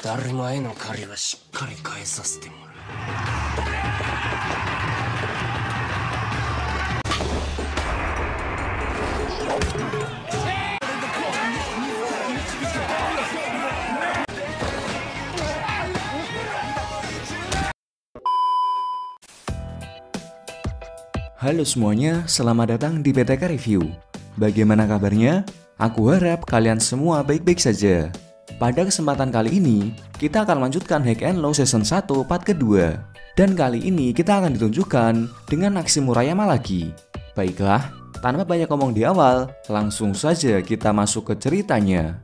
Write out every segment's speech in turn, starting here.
Halo semuanya, selamat datang di BTK Review. Bagaimana kabarnya? Aku harap kalian semua baik-baik saja. Pada kesempatan kali ini, kita akan lanjutkan Hack and Low Season 1 part kedua. Dan kali ini kita akan ditunjukkan dengan aksi Murayama lagi. Baiklah, tanpa banyak omong di awal, langsung saja kita masuk ke ceritanya.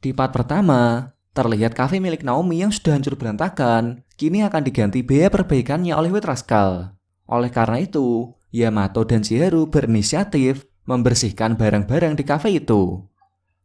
Di part pertama, terlihat kafe milik Naomi yang sudah hancur berantakan, kini akan diganti biaya perbaikannya oleh Wit Rascal. Oleh karena itu, Yamato dan Shiharu berinisiatif membersihkan barang-barang di kafe itu.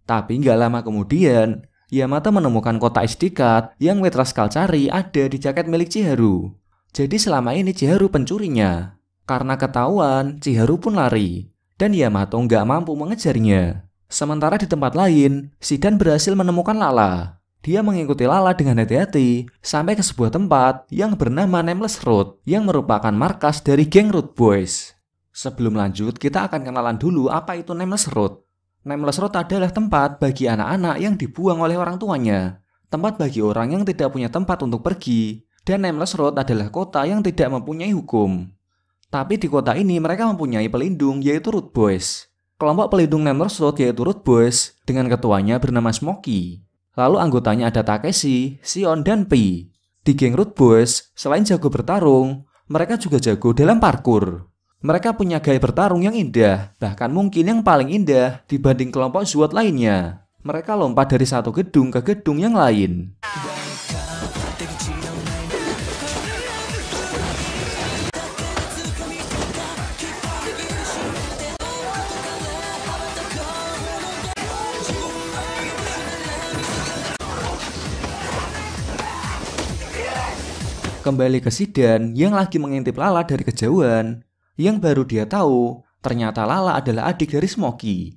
Tapi nggak lama kemudian, Yamato menemukan kotak SD card yang Wetraskal cari ada di jaket milik Chiharu. Jadi selama ini Chiharu pencurinya. Karena ketahuan, Chiharu pun lari. Dan Yamato nggak mampu mengejarnya. Sementara di tempat lain, Sidan berhasil menemukan Lala. Dia mengikuti Lala dengan hati-hati sampai ke sebuah tempat yang bernama Nameless Road yang merupakan markas dari geng Root Boys. Sebelum lanjut, kita akan kenalan dulu apa itu nameless road. Nameless road adalah tempat bagi anak-anak yang dibuang oleh orang tuanya, tempat bagi orang yang tidak punya tempat untuk pergi, dan nameless road adalah kota yang tidak mempunyai hukum. Tapi di kota ini mereka mempunyai pelindung yaitu Root Boys. Kelompok pelindung nameless road yaitu Root Boys dengan ketuanya bernama Smoky. Lalu anggotanya ada Takeshi, Sion, dan Pi. Di geng Root Boys, selain jago bertarung, mereka juga jago dalam parkur. Mereka punya gaya bertarung yang indah, bahkan mungkin yang paling indah dibanding kelompok Zuot lainnya. Mereka lompat dari satu gedung ke gedung yang lain. Kembali ke Sidan yang lagi mengintip lalat dari kejauhan, yang baru dia tahu, ternyata Lala adalah adik dari Smoky.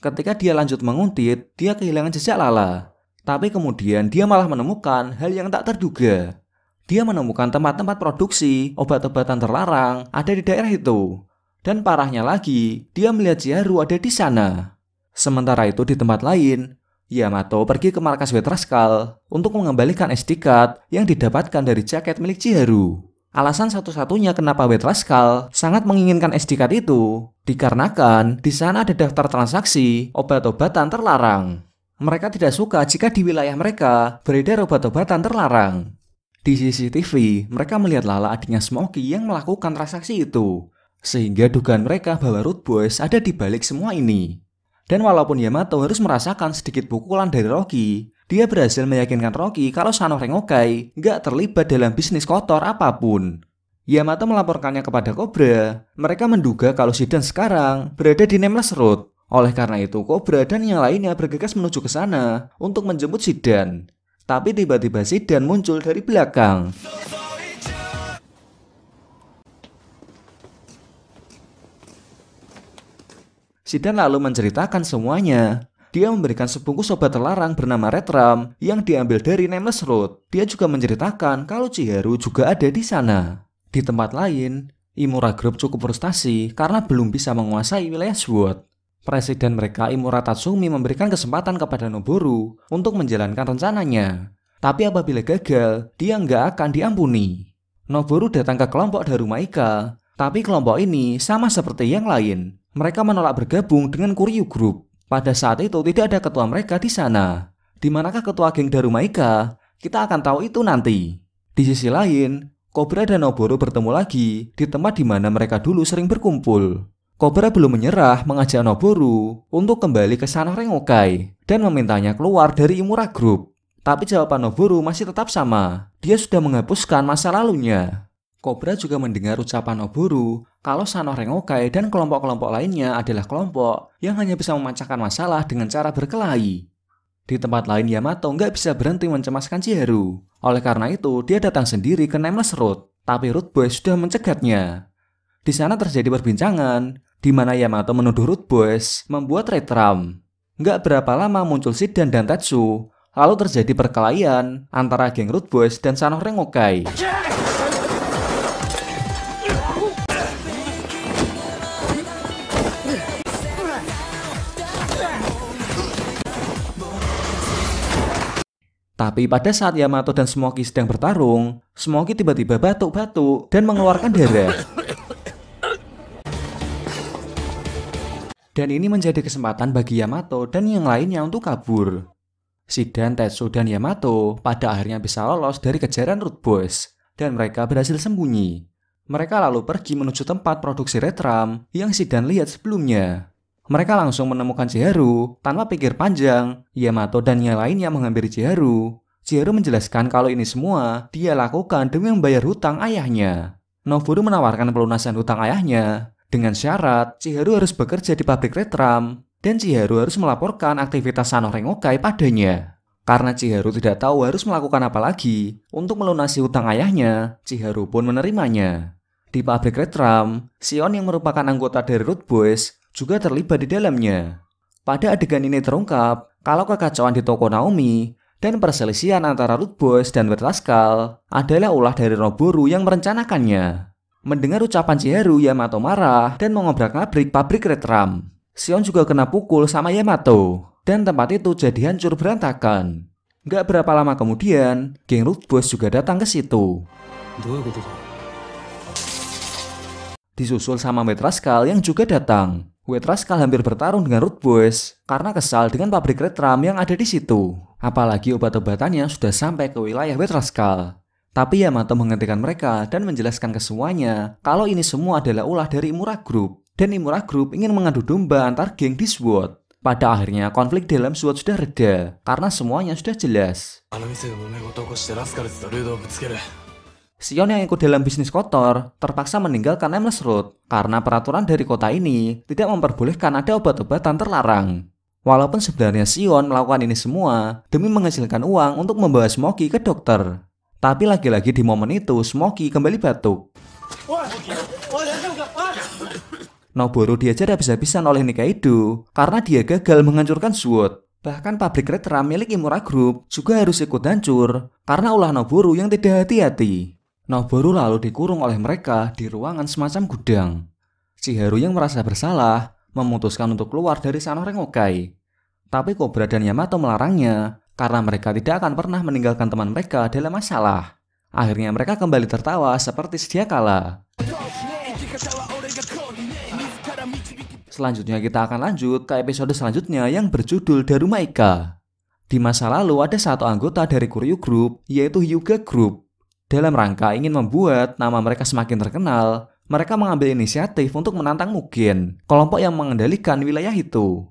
Ketika dia lanjut menguntit, dia kehilangan jejak Lala. Tapi kemudian dia malah menemukan hal yang tak terduga. Dia menemukan tempat-tempat produksi obat-obatan terlarang ada di daerah itu. Dan parahnya lagi, dia melihat Jiharu ada di sana. Sementara itu di tempat lain, Yamato pergi ke markas Wetraskal untuk mengembalikan SD card yang didapatkan dari jaket milik Jiharu. Alasan satu-satunya kenapa Wade Rascal sangat menginginkan SD-card itu dikarenakan di sana ada daftar transaksi obat-obatan terlarang. Mereka tidak suka jika di wilayah mereka beredar obat-obatan terlarang. Di CCTV, mereka melihat Lala adiknya Smokey yang melakukan transaksi itu, sehingga dugaan mereka bahwa Root Boys ada di balik semua ini. Dan walaupun Yamato harus merasakan sedikit pukulan dari Rocky, dia berhasil meyakinkan Rocky kalau Sano Rengokai nggak terlibat dalam bisnis kotor apapun. Yamato melaporkannya kepada Cobra. Mereka menduga kalau Sidon sekarang berada di Nameless Road. Oleh karena itu, Cobra dan yang lainnya bergegas menuju ke sana untuk menjemput Sidon. Tapi tiba-tiba Sidon muncul dari belakang. Sidan lalu menceritakan semuanya dia memberikan sebungkus obat terlarang bernama Retram yang diambil dari Nameless Road. Dia juga menceritakan kalau Chiharu juga ada di sana. Di tempat lain, Imura Group cukup frustasi karena belum bisa menguasai wilayah SWOT. Presiden mereka Imura Tatsumi memberikan kesempatan kepada Noboru untuk menjalankan rencananya. Tapi apabila gagal, dia nggak akan diampuni. Noboru datang ke kelompok Daruma Ika, tapi kelompok ini sama seperti yang lain. Mereka menolak bergabung dengan Kuryu Group. Pada saat itu tidak ada ketua mereka di sana. Di manakah ketua geng Darumaika? Kita akan tahu itu nanti. Di sisi lain, Kobra dan Noboru bertemu lagi di tempat di mana mereka dulu sering berkumpul. Kobra belum menyerah mengajak Noboru untuk kembali ke sana Rengokai dan memintanya keluar dari Imura Group. Tapi jawaban Noboru masih tetap sama. Dia sudah menghapuskan masa lalunya. Kobra juga mendengar ucapan Oburu kalau Sanoh Rengokai dan kelompok-kelompok lainnya adalah kelompok yang hanya bisa memecahkan masalah dengan cara berkelahi. Di tempat lain Yamato nggak bisa berhenti mencemaskan Chiharu. Oleh karena itu, dia datang sendiri ke Nameless Road, tapi Root Boy sudah mencegatnya. Di sana terjadi perbincangan, di mana Yamato menuduh Root Boys membuat retram. Nggak berapa lama muncul Sidan dan Tetsu, lalu terjadi perkelahian antara geng Root Boys dan Sanoh Rengokai. Yeah! Tapi pada saat Yamato dan Smoky sedang bertarung, Smoky tiba-tiba batuk-batuk dan mengeluarkan darah. Dan ini menjadi kesempatan bagi Yamato dan yang lainnya untuk kabur. Sidan, Tetsu, dan Yamato pada akhirnya bisa lolos dari kejaran Root Boys, dan mereka berhasil sembunyi. Mereka lalu pergi menuju tempat produksi Retram yang Sidan lihat sebelumnya. Mereka langsung menemukan Chiharu tanpa pikir panjang. Yamato dan yang lainnya menghampiri Chiharu. Chiharu menjelaskan kalau ini semua dia lakukan demi membayar hutang ayahnya. Novuru menawarkan pelunasan hutang ayahnya dengan syarat Chiharu harus bekerja di pabrik retram dan Chiharu harus melaporkan aktivitas Sano Rengokai padanya. Karena Chiharu tidak tahu harus melakukan apa lagi untuk melunasi hutang ayahnya, Chiharu pun menerimanya. Di pabrik retram, Sion yang merupakan anggota dari Root Boys juga terlibat di dalamnya. Pada adegan ini terungkap kalau kekacauan di toko Naomi dan perselisihan antara Ruth Boss dan Bertaskal adalah ulah dari Noboru yang merencanakannya. Mendengar ucapan Chiharu, Yamato marah dan mengobrak-abrik pabrik Retram. Sion juga kena pukul sama Yamato, dan tempat itu jadi hancur berantakan. Gak berapa lama kemudian, geng Ruth Boss juga datang ke situ. Gitu, Disusul sama Metraskal yang juga datang. Rascal hampir bertarung dengan Root Boys karena kesal dengan pabrik Red Ram yang ada di situ. Apalagi obat-obatannya sudah sampai ke wilayah Rascal. Tapi Yamato menghentikan mereka dan menjelaskan ke semuanya kalau ini semua adalah ulah dari Imura Group. Dan Imura Group ingin mengadu domba antar geng di SWAT. Pada akhirnya konflik dalam SWAT sudah reda karena semuanya sudah jelas. Sion yang ikut dalam bisnis kotor terpaksa meninggalkan karena Road karena peraturan dari kota ini tidak memperbolehkan ada obat-obatan terlarang. Walaupun sebenarnya Sion melakukan ini semua demi menghasilkan uang untuk membawa Smokey ke dokter. Tapi lagi-lagi di momen itu Smokey kembali batuk. Noboru diajar habis-habisan oleh Nikaido karena dia gagal menghancurkan Sword. Bahkan pabrik Retra milik Imura Group juga harus ikut hancur karena ulah Noboru yang tidak hati-hati. Noboru nah, lalu dikurung oleh mereka di ruangan semacam gudang. Haru yang merasa bersalah memutuskan untuk keluar dari Sanor Rengokai. Tapi Kobra dan Yamato melarangnya karena mereka tidak akan pernah meninggalkan teman mereka dalam masalah. Akhirnya mereka kembali tertawa seperti sedia kala. Selanjutnya kita akan lanjut ke episode selanjutnya yang berjudul Daruma Di masa lalu ada satu anggota dari Kuryu Group yaitu Yuga Group dalam rangka ingin membuat nama mereka semakin terkenal, mereka mengambil inisiatif untuk menantang Mugen, kelompok yang mengendalikan wilayah itu.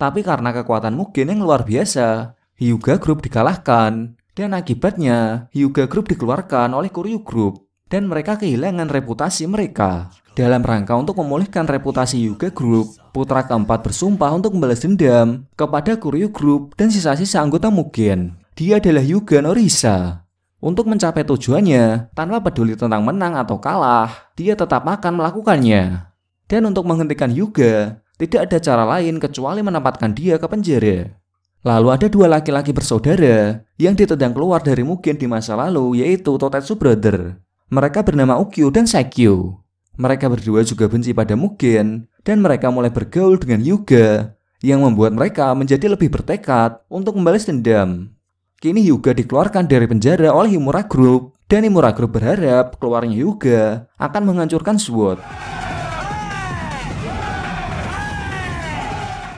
Tapi karena kekuatan Mugen yang luar biasa, Hyuga Group dikalahkan, dan akibatnya Hyuga Group dikeluarkan oleh Kuryu Group, dan mereka kehilangan reputasi mereka. Dalam rangka untuk memulihkan reputasi Hyuga Group, putra keempat bersumpah untuk membalas dendam kepada Kuryu Group dan sisa-sisa anggota Mugen. Dia adalah Hyuga Norisa, untuk mencapai tujuannya, tanpa peduli tentang menang atau kalah, dia tetap akan melakukannya. Dan untuk menghentikan Yuga, tidak ada cara lain kecuali menempatkan dia ke penjara. Lalu ada dua laki-laki bersaudara yang ditendang keluar dari Mugen di masa lalu yaitu Totetsu Brother. Mereka bernama Ukyu dan Saikyu. Mereka berdua juga benci pada Mugen dan mereka mulai bergaul dengan Yuga yang membuat mereka menjadi lebih bertekad untuk membalas dendam. Kini Hyuga dikeluarkan dari penjara oleh Himura Group dan Himura Group berharap keluarnya Hyuga akan menghancurkan SWOT.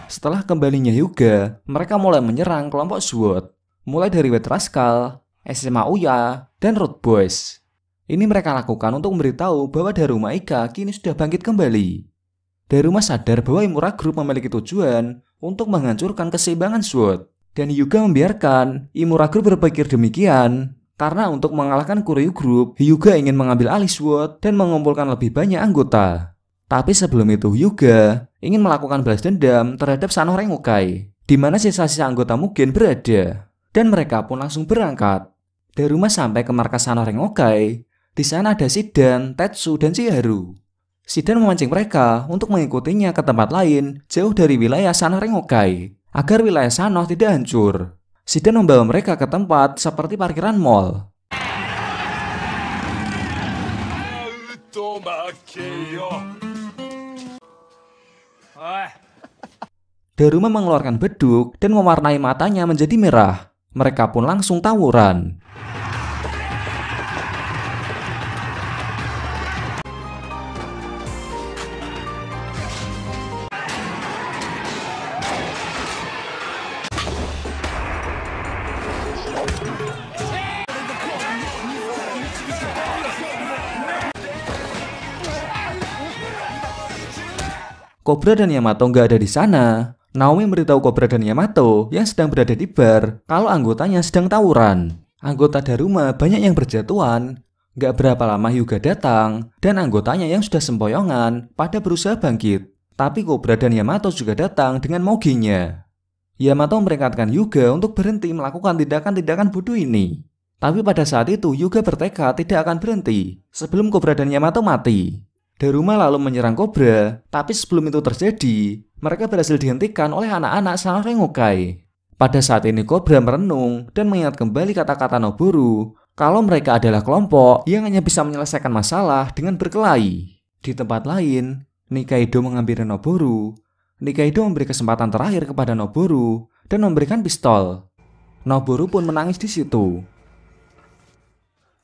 Setelah kembalinya Hyuga, mereka mulai menyerang kelompok SWOT, mulai dari Wet Rascal, SMA Uya, dan Road Boys. Ini mereka lakukan untuk memberitahu bahwa Daruma Ika kini sudah bangkit kembali. Daruma sadar bahwa Imura Group memiliki tujuan untuk menghancurkan keseimbangan SWOT. Dan Hyuga membiarkan Imura Group berpikir demikian. Karena untuk mengalahkan Kuryu Group, Hyuga ingin mengambil alih SWOT dan mengumpulkan lebih banyak anggota. Tapi sebelum itu Hyuga ingin melakukan balas dendam terhadap Sano Rengokai, di mana sisa-sisa anggota mungkin berada. Dan mereka pun langsung berangkat. Dari rumah sampai ke markas Sano Rengokai, di sana ada Sidan, Tetsu, dan Shiharu. Sidan memancing mereka untuk mengikutinya ke tempat lain jauh dari wilayah Sano Rengokai agar wilayah Sanoh tidak hancur. Sidan membawa mereka ke tempat seperti parkiran mall. Eh. Daruma mengeluarkan beduk dan mewarnai matanya menjadi merah. Mereka pun langsung tawuran. Kobra dan Yamato nggak ada di sana. Naomi memberitahu Kobra dan Yamato yang sedang berada di bar kalau anggotanya sedang tawuran. Anggota Daruma banyak yang berjatuhan. Nggak berapa lama Hyuga datang, dan anggotanya yang sudah sempoyongan pada berusaha bangkit. Tapi Kobra dan Yamato juga datang dengan moginya. Yamato memperingatkan Yuga untuk berhenti melakukan tindakan-tindakan bodoh ini. Tapi pada saat itu Yuga bertekad tidak akan berhenti sebelum Kobra dan Yamato mati. Daruma lalu menyerang kobra, tapi sebelum itu terjadi, mereka berhasil dihentikan oleh anak-anak sang Rengokai. Pada saat ini kobra merenung dan mengingat kembali kata-kata Noboru kalau mereka adalah kelompok yang hanya bisa menyelesaikan masalah dengan berkelahi. Di tempat lain, Nikaido mengambil Noboru. Nikaido memberi kesempatan terakhir kepada Noboru dan memberikan pistol. Noboru pun menangis di situ.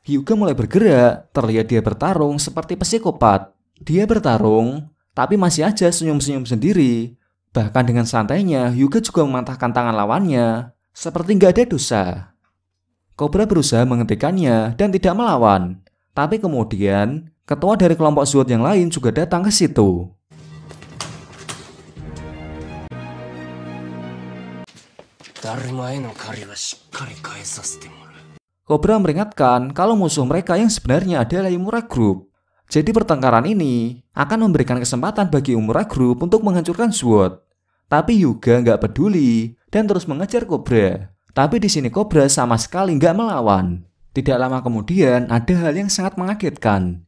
Hyuga mulai bergerak, terlihat dia bertarung seperti psikopat. Dia bertarung, tapi masih aja senyum-senyum sendiri. Bahkan dengan santainya, Hyuga juga mematahkan tangan lawannya, seperti nggak ada dosa. Cobra berusaha menghentikannya dan tidak melawan. Tapi kemudian, ketua dari kelompok SWAT yang lain juga datang ke situ. Cobra meringatkan kalau musuh mereka yang sebenarnya adalah Imura Group. Jadi pertengkaran ini akan memberikan kesempatan bagi Umura Group untuk menghancurkan SWOT. Tapi Yuga nggak peduli dan terus mengejar Cobra. Tapi di sini Cobra sama sekali nggak melawan. Tidak lama kemudian ada hal yang sangat mengagetkan.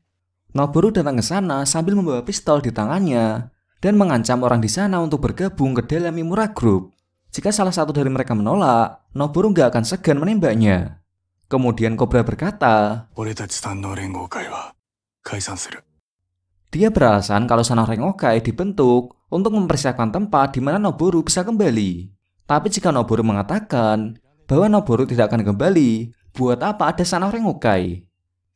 Noboru datang ke sana sambil membawa pistol di tangannya dan mengancam orang di sana untuk bergabung ke dalam Imura Group. Jika salah satu dari mereka menolak, Noboru nggak akan segan menembaknya. Kemudian Cobra berkata, dia beralasan kalau Sanah Rengokai dibentuk untuk mempersiapkan tempat di mana Noboru bisa kembali. Tapi jika Noboru mengatakan bahwa Noboru tidak akan kembali, buat apa ada Sanah Rengokai?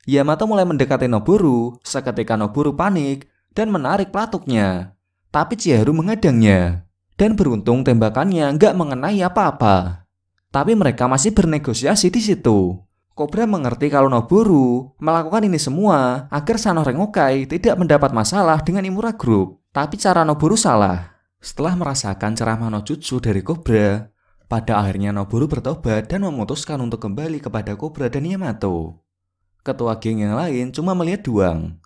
Yamato mulai mendekati Noboru seketika Noboru panik dan menarik pelatuknya. Tapi Chiharu mengadangnya. Dan beruntung tembakannya nggak mengenai apa-apa. Tapi mereka masih bernegosiasi di situ. Kobra mengerti kalau Noburu melakukan ini semua agar Sanoh Rengokai tidak mendapat masalah dengan Imura Group. Tapi cara Noburu salah. Setelah merasakan ceramah Nojutsu dari Kobra, pada akhirnya Noburu bertobat dan memutuskan untuk kembali kepada Kobra dan Yamato. Ketua geng yang lain cuma melihat doang.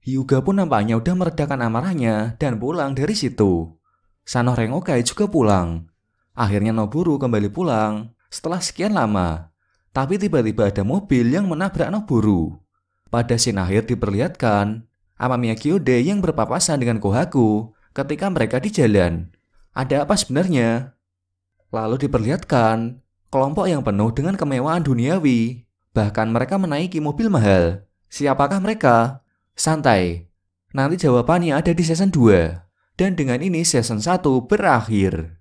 Hyuga pun nampaknya udah meredakan amarahnya dan pulang dari situ. Sanoh Rengokai juga pulang. Akhirnya Noburu kembali pulang setelah sekian lama. Tapi tiba-tiba ada mobil yang menabrak Noburu. Pada scene akhir diperlihatkan, Amamiya Kyode yang berpapasan dengan Kohaku ketika mereka di jalan. Ada apa sebenarnya? Lalu diperlihatkan, kelompok yang penuh dengan kemewahan duniawi. Bahkan mereka menaiki mobil mahal. Siapakah mereka? Santai. Nanti jawabannya ada di season 2. Dan dengan ini season 1 berakhir.